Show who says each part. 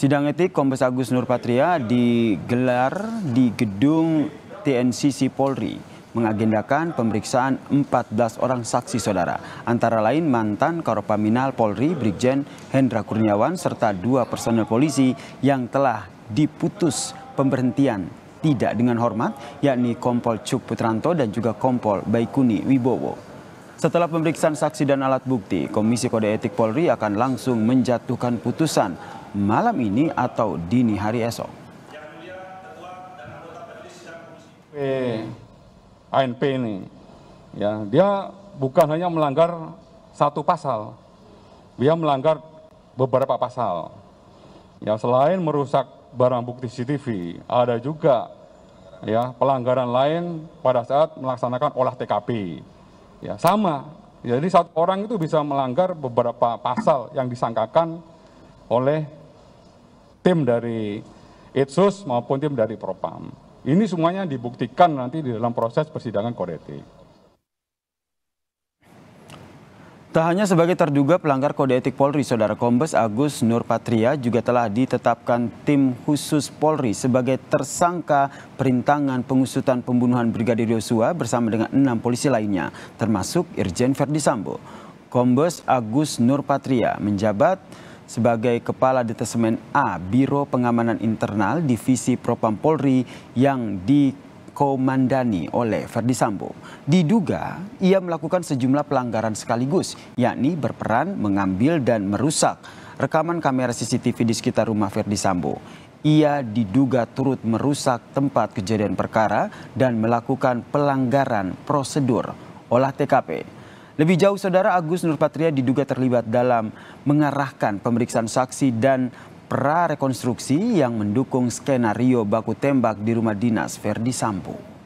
Speaker 1: Sidang etik Kombes Agus Nurpatria digelar di gedung TNCC Polri mengagendakan pemeriksaan 14 orang saksi saudara, antara lain mantan Karopaminal Polri Brigjen Hendra Kurniawan serta dua personel polisi yang telah diputus pemberhentian tidak dengan hormat, yakni Kompol Cuk Putranto dan juga Kompol Baikuni Wibowo. Setelah pemeriksaan saksi dan alat bukti, Komisi Kode Etik Polri akan langsung menjatuhkan putusan malam
Speaker 2: ini atau dini hari esok. Eh, ANP ini, ya dia bukan hanya melanggar satu pasal, dia melanggar beberapa pasal. Ya selain merusak barang bukti CCTV, ada juga ya pelanggaran lain pada saat melaksanakan olah TKP. Ya sama. Jadi satu orang itu bisa melanggar beberapa pasal yang disangkakan oleh tim dari Itsus maupun tim dari Propam. Ini semuanya dibuktikan nanti di dalam proses persidangan kode etik.
Speaker 1: Tak hanya sebagai terduga pelanggar kode etik Polri, Saudara Kombes Agus Nurpatria juga telah ditetapkan tim khusus Polri sebagai tersangka perintangan pengusutan pembunuhan Brigadir Yosua bersama dengan enam polisi lainnya, termasuk Irjen Verdi Sambo. Kombes Agus Nurpatria menjabat sebagai Kepala Detesemen A Biro Pengamanan Internal Divisi Propam Polri yang dikomandani oleh Verdi Sambo. Diduga ia melakukan sejumlah pelanggaran sekaligus, yakni berperan mengambil dan merusak rekaman kamera CCTV di sekitar rumah Verdi Sambo ia diduga turut merusak tempat kejadian perkara dan melakukan pelanggaran prosedur olah TKP. Lebih jauh, Saudara Agus Nurpatria diduga terlibat dalam mengarahkan pemeriksaan saksi dan prarekonstruksi yang mendukung skenario baku tembak di rumah dinas Verdi Sambo.